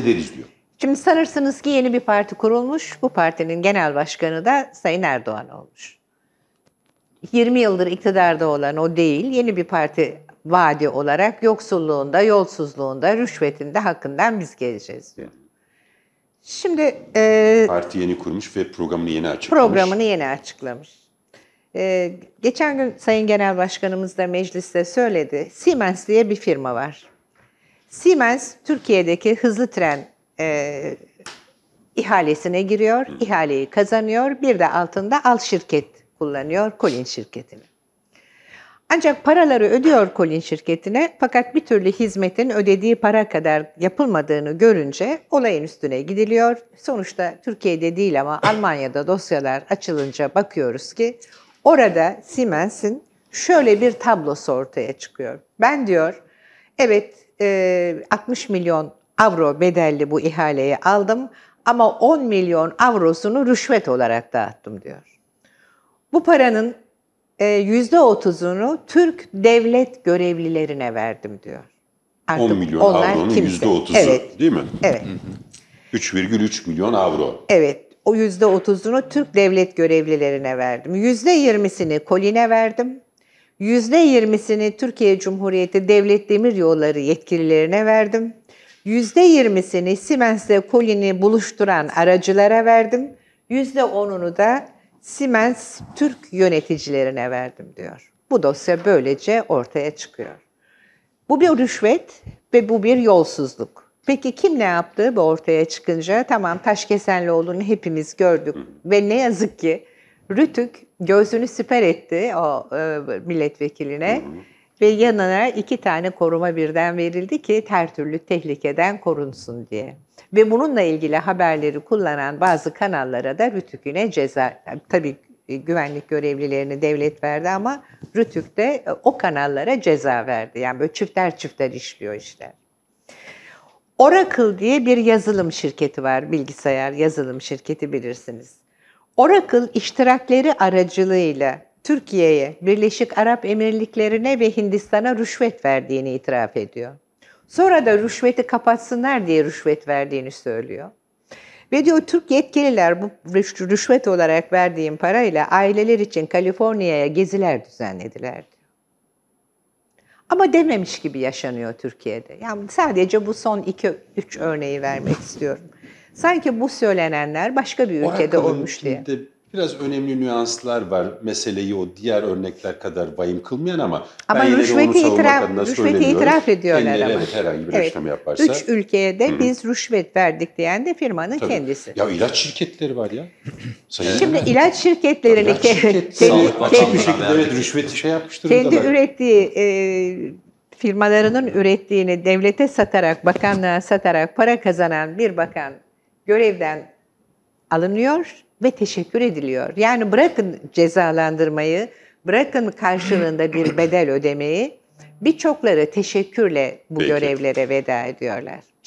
ederiz diyor. Şimdi sanırsınız ki yeni bir parti kurulmuş. Bu partinin genel başkanı da Sayın Erdoğan olmuş. 20 yıldır iktidarda olan o değil, yeni bir parti vaadi olarak yoksulluğunda, yolsuzluğunda, rüşvetinde hakkından biz geleceğiz diyor. Şimdi e, parti yeni kurmuş ve programını yeni açıklamış. Programını yeni açıklamış. E, geçen gün Sayın Genel Başkanımız da mecliste söyledi. Siemens diye bir firma var. Siemens Türkiye'deki hızlı tren e, ihalesine giriyor, ihaleyi kazanıyor. Bir de altında al şirket kullanıyor, Colin şirketini. Ancak paraları ödüyor Colin şirketine fakat bir türlü hizmetin ödediği para kadar yapılmadığını görünce olayın üstüne gidiliyor. Sonuçta Türkiye'de değil ama Almanya'da dosyalar açılınca bakıyoruz ki orada Siemens'in şöyle bir tablosu ortaya çıkıyor. Ben diyor evet 60 ee, milyon avro bedelli bu ihaleyi aldım ama 10 milyon avrosunu rüşvet olarak dağıttım diyor. Bu paranın %30'unu e, Türk devlet görevlilerine verdim diyor. Artık 10 milyon avronun kimse. %30'u evet. değil mi? Evet. 3,3 milyon avro. Evet. O %30'unu Türk devlet görevlilerine verdim. %20'sini Kolin'e verdim. %20'sini Türkiye Cumhuriyeti Devlet Demir Yolları yetkililerine verdim. %20'sini Siemens'le Kolin'i buluşturan aracılara verdim. %10'unu da Siemens Türk yöneticilerine verdim diyor. Bu dosya böylece ortaya çıkıyor. Bu bir rüşvet ve bu bir yolsuzluk. Peki kim ne yaptı bu ortaya çıkınca? Tamam Taşkesenlioğlu'nu hepimiz gördük ve ne yazık ki Rütük göğsünü siper etti o e, milletvekiline. Hı hı. Ve yanına iki tane koruma birden verildi ki her türlü tehlikeden korunsun diye. Ve bununla ilgili haberleri kullanan bazı kanallara da Rütük'üne ceza, tabii e, güvenlik görevlilerini devlet verdi ama Rütük de e, o kanallara ceza verdi. Yani böyle çifter çifter işliyor işte Oracle diye bir yazılım şirketi var, bilgisayar yazılım şirketi bilirsiniz. Oracle iştirakleri aracılığıyla Türkiye'ye, Birleşik Arap Emirlikleri'ne ve Hindistan'a rüşvet verdiğini itiraf ediyor. Sonra da rüşveti kapatsınlar diye rüşvet verdiğini söylüyor. Ve diyor Türk yetkililer bu rüşvet olarak verdiğim parayla aileler için Kaliforniya'ya geziler düzenlediler diyor. Ama dememiş gibi yaşanıyor Türkiye'de. Yani sadece bu son iki üç örneği vermek istiyorum. Sanki bu söylenenler başka bir ülkede o olmuş diye. Biraz önemli nüanslar var meseleyi o diğer örnekler kadar vahim kılmayan ama, ama ben rüşveti yine itiraf, rüşveti itiraf ediyorlar Kendileri, ama. Evet, herhangi bir evet. yaparsa. Üç ülkeye de Hı-hı. biz rüşvet verdik diyen de firmanın Tabii. kendisi. Ya ilaç şirketleri var ya. Sayın Şimdi ilaç şirketlerini ilaç şirket, kendi, bir şekilde evet, rüşveti şey yapmıştır. Kendi ürettiği e, firmalarının ürettiğini devlete satarak, bakanlığa satarak para kazanan bir bakan görevden alınıyor ve teşekkür ediliyor. Yani bırakın cezalandırmayı, bırakın karşılığında bir bedel ödemeyi birçokları teşekkürle bu Peki. görevlere veda ediyorlar.